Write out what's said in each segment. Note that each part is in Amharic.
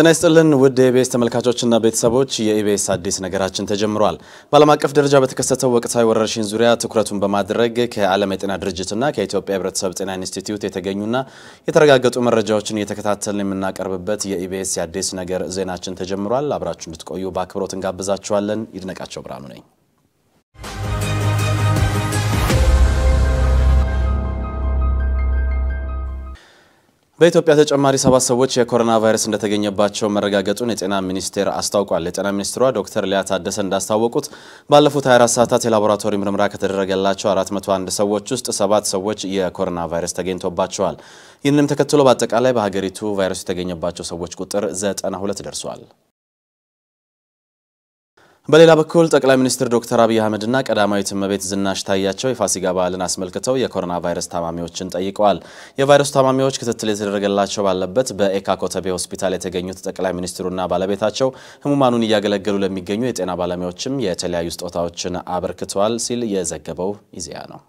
ጤና ይስጥልን ውድ የኢቢኤስ ተመልካቾችና ቤተሰቦች፣ የኢቢኤስ አዲስ ነገራችን ተጀምሯል። በዓለም አቀፍ ደረጃ በተከሰተው ወቅታዊ ወረርሽኝ ዙሪያ ትኩረቱን በማድረግ ከዓለም የጤና ድርጅትና ከኢትዮጵያ ሕብረተሰብ ጤና ኢንስቲትዩት የተገኙና የተረጋገጡ መረጃዎችን እየተከታተልን የምናቀርብበት የኢቢኤስ የአዲስ ነገር ዜናችን ተጀምሯል። አብራችሁ እንድትቆዩ በአክብሮት እንጋብዛችኋለን። ይድነቃቸው ብርሃኑ ነኝ። በኢትዮጵያ ተጨማሪ ሰባት ሰዎች የኮሮና ቫይረስ እንደተገኘባቸው መረጋገጡን የጤና ሚኒስቴር አስታውቋል። የጤና ሚኒስትሯ ዶክተር ሊያ ታደሰ እንዳስታወቁት ባለፉት 24 ሰዓታት የላቦራቶሪ ምርምራ ከተደረገላቸው 401 ሰዎች ውስጥ ሰባት ሰዎች የኮሮና ቫይረስ ተገኝቶባቸዋል። ይህንም ተከትሎ በአጠቃላይ በሀገሪቱ ቫይረሱ የተገኘባቸው ሰዎች ቁጥር 92 ደርሷል። በሌላ በኩል ጠቅላይ ሚኒስትር ዶክተር አብይ አህመድና ቀዳማዊት እመቤት ዝናሽ ታያቸው የፋሲጋ በዓልን አስመልክተው የኮሮና ቫይረስ ታማሚዎችን ጠይቀዋል። የቫይረሱ ታማሚዎች ክትትል የተደረገላቸው ባለበት በኤካ ኮተቤ ሆስፒታል የተገኙት ጠቅላይ ሚኒስትሩና ባለቤታቸው ህሙማኑን እያገለገሉ ለሚገኙ የጤና ባለሙያዎችም የተለያዩ ስጦታዎችን አበርክተዋል ሲል የዘገበው ኢዜአ ነው።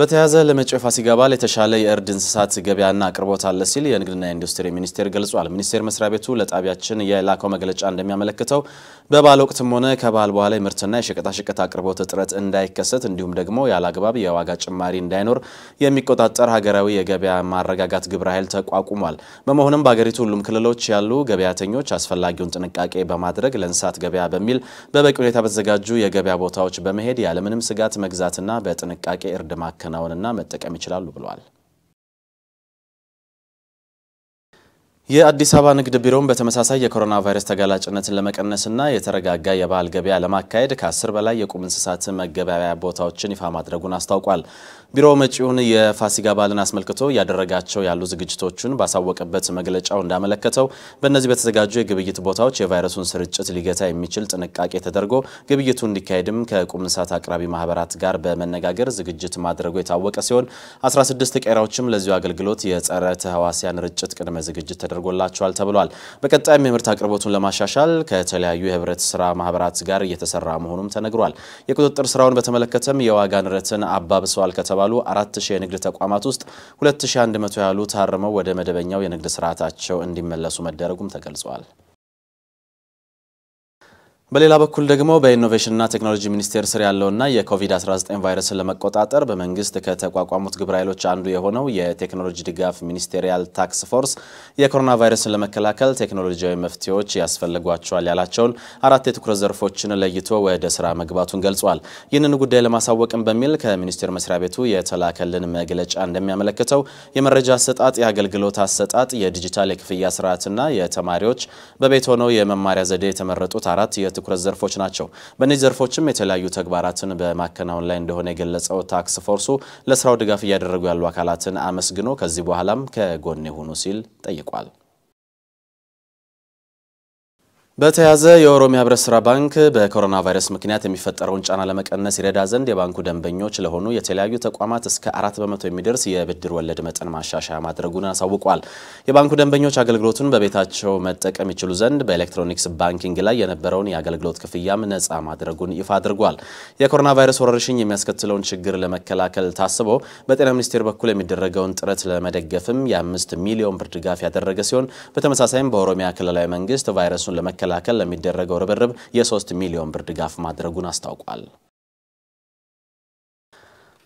በተያያዘ ለመጪው ፋሲካ በዓል የተሻለ የእርድ እንስሳት ገበያና አቅርቦት አለ ሲል የንግድና ኢንዱስትሪ ሚኒስቴር ገልጿል። ሚኒስቴር መስሪያ ቤቱ ለጣቢያችን የላከው መግለጫ እንደሚያመለክተው በበዓል ወቅትም ሆነ ከበዓል በኋላ የምርትና የሸቀጣሸቀጥ አቅርቦት እጥረት እንዳይከሰት እንዲሁም ደግሞ ያለአግባብ የዋጋ ጭማሪ እንዳይኖር የሚቆጣጠር ሀገራዊ የገበያ ማረጋጋት ግብረ ኃይል ተቋቁሟል። በመሆኑም በሀገሪቱ ሁሉም ክልሎች ያሉ ገበያተኞች አስፈላጊውን ጥንቃቄ በማድረግ ለእንስሳት ገበያ በሚል በበቂ ሁኔታ በተዘጋጁ የገበያ ቦታዎች በመሄድ ያለምንም ስጋት መግዛትና በጥንቃቄ እርድ ማከል ማከናወንና መጠቀም ይችላሉ ብለዋል። የአዲስ አበባ ንግድ ቢሮም በተመሳሳይ የኮሮና ቫይረስ ተጋላጭነትን ለመቀነስና የተረጋጋ የበዓል ገበያ ለማካሄድ ከ10 በላይ የቁም እንስሳት መገበያያ ቦታዎችን ይፋ ማድረጉን አስታውቋል። ቢሮው መጪውን የፋሲጋ በዓልን አስመልክቶ እያደረጋቸው ያሉ ዝግጅቶቹን ባሳወቀበት መግለጫው እንዳመለከተው በእነዚህ በተዘጋጁ የግብይት ቦታዎች የቫይረሱን ስርጭት ሊገታ የሚችል ጥንቃቄ ተደርጎ ግብይቱ እንዲካሄድም ከቁም እንስሳት አቅራቢ ማህበራት ጋር በመነጋገር ዝግጅት ማድረጉ የታወቀ ሲሆን 16 ቄራዎችም ለዚሁ አገልግሎት የጸረ ተህዋሲያን ርጭት ቅድመ ዝግጅት ተደርጎላቸዋል ተብሏል። በቀጣይም የምርት አቅርቦቱን ለማሻሻል ከተለያዩ የህብረት ስራ ማህበራት ጋር እየተሰራ መሆኑም ተነግሯል። የቁጥጥር ስራውን በተመለከተም የዋጋ ንረትን አባብሰዋል ከተባሉ 4000 የንግድ ተቋማት ውስጥ 2100 ያሉ ታርመው ወደ መደበኛው የንግድ ስርዓታቸው እንዲመለሱ መደረጉም ተገልጿል። በሌላ በኩል ደግሞ በኢኖቬሽንና ቴክኖሎጂ ሚኒስቴር ስር ያለውና የኮቪድ-19 ቫይረስን ለመቆጣጠር በመንግስት ከተቋቋሙት ግብረ ኃይሎች አንዱ የሆነው የቴክኖሎጂ ድጋፍ ሚኒስቴሪያል ታክስ ፎርስ የኮሮና ቫይረስን ለመከላከል ቴክኖሎጂያዊ መፍትሄዎች ያስፈልጓቸዋል ያላቸውን አራት የትኩረት ዘርፎችን ለይቶ ወደ ስራ መግባቱን ገልጿል። ይህንን ጉዳይ ለማሳወቅም በሚል ከሚኒስቴር መስሪያ ቤቱ የተላከልን መግለጫ እንደሚያመለክተው የመረጃ አሰጣጥ፣ የአገልግሎት አሰጣጥ፣ የዲጂታል የክፍያ ስርዓትና የተማሪዎች በቤት ሆነው የመማሪያ ዘዴ የተመረጡት አራት የትኩረት ዘርፎች ናቸው። በእነዚህ ዘርፎችም የተለያዩ ተግባራትን በማከናወን ላይ እንደሆነ የገለጸው ታክስ ፎርሱ ለስራው ድጋፍ እያደረጉ ያሉ አካላትን አመስግኖ ከዚህ በኋላም ከጎን የሆኑ ሲል ጠይቋል። በተያዘ የኦሮሚያ ህብረት ስራ ባንክ በኮሮና ቫይረስ ምክንያት የሚፈጠረውን ጫና ለመቀነስ ይረዳ ዘንድ የባንኩ ደንበኞች ለሆኑ የተለያዩ ተቋማት እስከ አራት በመቶ የሚደርስ የብድር ወለድ መጠን ማሻሻያ ማድረጉን አሳውቋል። የባንኩ ደንበኞች አገልግሎቱን በቤታቸው መጠቀም ይችሉ ዘንድ በኤሌክትሮኒክስ ባንኪንግ ላይ የነበረውን የአገልግሎት ክፍያም ነፃ ማድረጉን ይፋ አድርጓል። የኮሮና ቫይረስ ወረርሽኝ የሚያስከትለውን ችግር ለመከላከል ታስቦ በጤና ሚኒስቴር በኩል የሚደረገውን ጥረት ለመደገፍም የአምስት ሚሊዮን ብር ድጋፍ ያደረገ ሲሆን በተመሳሳይም በኦሮሚያ ክልላዊ መንግስት ቫይረሱን ለመከላከል ለመከላከል ለሚደረገው ርብርብ የሶስት ሚሊዮን ብር ድጋፍ ማድረጉን አስታውቋል።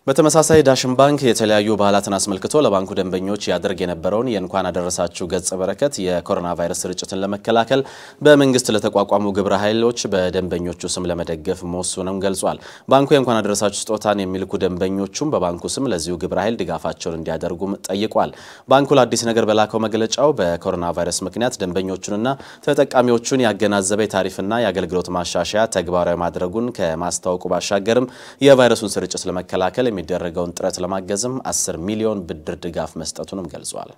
በተመሳሳይ ዳሽን ባንክ የተለያዩ በዓላትን አስመልክቶ ለባንኩ ደንበኞች ያደርግ የነበረውን የእንኳን አደረሳችሁ ገጸ በረከት የኮሮና ቫይረስ ስርጭትን ለመከላከል በመንግስት ለተቋቋሙ ግብረ ኃይሎች በደንበኞቹ ስም ለመደገፍ መወሰኑን ገልጿል። ባንኩ የእንኳን አደረሳችሁ ስጦታን የሚልኩ ደንበኞቹም በባንኩ ስም ለዚሁ ግብረ ኃይል ድጋፋቸውን እንዲያደርጉም ጠይቋል። ባንኩ ለአዲስ ነገር በላከው መግለጫው በኮሮና ቫይረስ ምክንያት ደንበኞቹንና ተጠቃሚዎቹን ያገናዘበ የታሪፍና የአገልግሎት ማሻሻያ ተግባራዊ ማድረጉን ከማስታወቁ ባሻገርም የቫይረሱን ስርጭት ለመከላከል የሚደረገውን ጥረት ለማገዝም 10 ሚሊዮን ብድር ድጋፍ መስጠቱንም ገልጿል።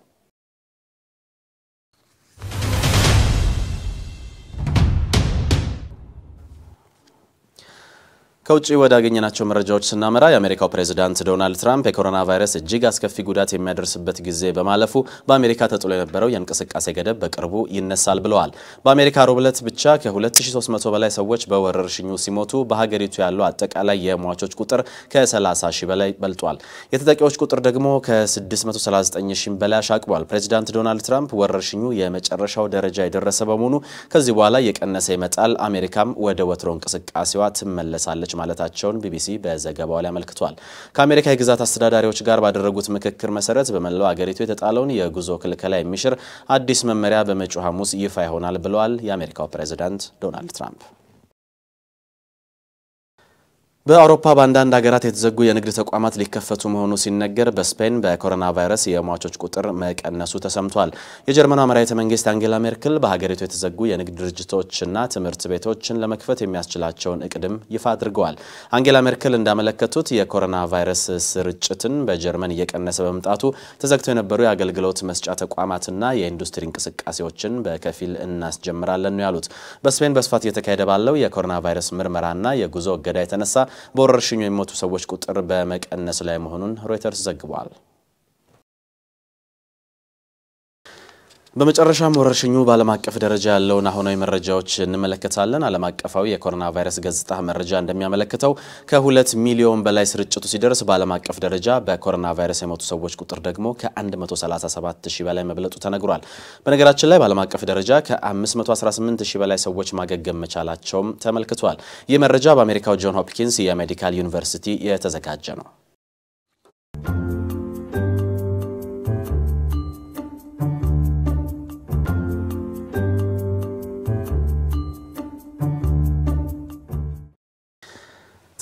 ከውጭ ወዳገኘናቸው መረጃዎች ስናመራ የአሜሪካው ፕሬዚዳንት ዶናልድ ትራምፕ የኮሮና ቫይረስ እጅግ አስከፊ ጉዳት የሚያደርስበት ጊዜ በማለፉ በአሜሪካ ተጥሎ የነበረው የእንቅስቃሴ ገደብ በቅርቡ ይነሳል ብለዋል። በአሜሪካ ሮብ ዕለት ብቻ ከ2300 በላይ ሰዎች በወረርሽኙ ሲሞቱ በሀገሪቱ ያለው አጠቃላይ የሟቾች ቁጥር ከ30 ሺህ በላይ በልጧል። የተጠቂዎች ቁጥር ደግሞ ከ639 ሺህ በላይ አሻቅቧል። ፕሬዚዳንት ዶናልድ ትራምፕ ወረርሽኙ የመጨረሻው ደረጃ የደረሰ በመሆኑ ከዚህ በኋላ የቀነሰ ይመጣል፣ አሜሪካም ወደ ወትሮ እንቅስቃሴዋ ትመለሳለች ማለታቸውን ቢቢሲ በዘገባው ላይ አመልክቷል። ከአሜሪካ የግዛት አስተዳዳሪዎች ጋር ባደረጉት ምክክር መሰረት በመላው አገሪቱ የተጣለውን የጉዞ ክልከላ የሚሽር አዲስ መመሪያ በመጪው ሐሙስ ይፋ ይሆናል ብለዋል የአሜሪካው ፕሬዚዳንት ዶናልድ ትራምፕ። በአውሮፓ በአንዳንድ ሀገራት የተዘጉ የንግድ ተቋማት ሊከፈቱ መሆኑ ሲነገር በስፔን በኮሮና ቫይረስ የሟቾች ቁጥር መቀነሱ ተሰምቷል። የጀርመኗ መራሄተ መንግስት አንጌላ ሜርክል በሀገሪቱ የተዘጉ የንግድ ድርጅቶችና ትምህርት ቤቶችን ለመክፈት የሚያስችላቸውን እቅድም ይፋ አድርገዋል። አንጌላ ሜርክል እንዳመለከቱት የኮሮና ቫይረስ ስርጭትን በጀርመን እየቀነሰ በመምጣቱ ተዘግተው የነበሩ የአገልግሎት መስጫ ተቋማትና የኢንዱስትሪ እንቅስቃሴዎችን በከፊል እናስጀምራለን ነው ያሉት። በስፔን በስፋት እየተካሄደ ባለው የኮሮና ቫይረስ ምርመራና የጉዞ እገዳ የተነሳ በወረርሽኙ የሚሞቱ ሰዎች ቁጥር በመቀነስ ላይ መሆኑን ሮይተርስ ዘግቧል። በመጨረሻም ወረርሽኙ በዓለም አቀፍ ደረጃ ያለውን አሁናዊ መረጃዎች እንመለከታለን። ዓለም አቀፋዊ የኮሮና ቫይረስ ገጽታ መረጃ እንደሚያመለክተው ከሁለት ሚሊዮን በላይ ስርጭቱ ሲደርስ በዓለም አቀፍ ደረጃ በኮሮና ቫይረስ የሞቱ ሰዎች ቁጥር ደግሞ ከ137 ሺህ በላይ መብለጡ ተነግሯል። በነገራችን ላይ በዓለም አቀፍ ደረጃ ከ518 ሺህ በላይ ሰዎች ማገገም መቻላቸውም ተመልክቷል። ይህ መረጃ በአሜሪካው ጆን ሆፕኪንስ የሜዲካል ዩኒቨርሲቲ የተዘጋጀ ነው።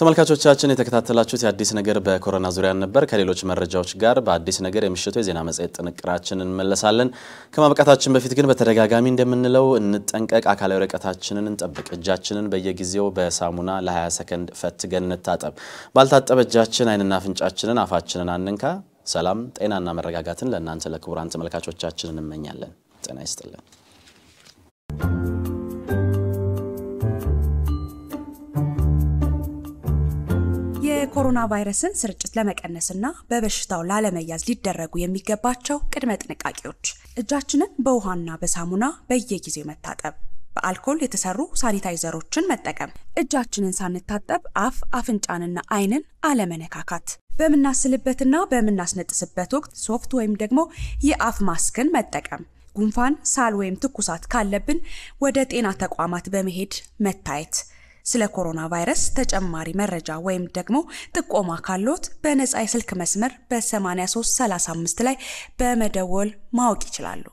ተመልካቾቻችን የተከታተላችሁት የአዲስ ነገር በኮሮና ዙሪያ ነበር። ከሌሎች መረጃዎች ጋር በአዲስ ነገር የምሽቱ የዜና መጽሔት ጥንቅራችን እንመለሳለን። ከማብቃታችን በፊት ግን በተደጋጋሚ እንደምንለው እንጠንቀቅ፣ አካላዊ ርቀታችንን እንጠብቅ፣ እጃችንን በየጊዜው በሳሙና ለ20 ሰከንድ ፈትገን እንታጠብ፣ ባልታጠበ እጃችን አይንና አፍንጫችንን፣ አፋችንን አንንካ። ሰላም ጤናና መረጋጋትን ለእናንተ ለክቡራን ተመልካቾቻችን እንመኛለን። ጤና ይስጥልን። የኮሮና ቫይረስን ስርጭት ለመቀነስና በበሽታው ላለመያዝ ሊደረጉ የሚገባቸው ቅድመ ጥንቃቄዎች እጃችንን በውሃና በሳሙና በየጊዜው መታጠብ፣ በአልኮል የተሰሩ ሳኒታይዘሮችን መጠቀም፣ እጃችንን ሳንታጠብ አፍ አፍንጫንና አይንን አለመነካካት፣ በምናስልበትና በምናስነጥስበት ወቅት ሶፍት ወይም ደግሞ የአፍ ማስክን መጠቀም፣ ጉንፋን፣ ሳል ወይም ትኩሳት ካለብን ወደ ጤና ተቋማት በመሄድ መታየት ስለ ኮሮና ቫይረስ ተጨማሪ መረጃ ወይም ደግሞ ጥቆማ ካሎት በነፃ የስልክ መስመር በ8335 ላይ በመደወል ማወቅ ይችላሉ።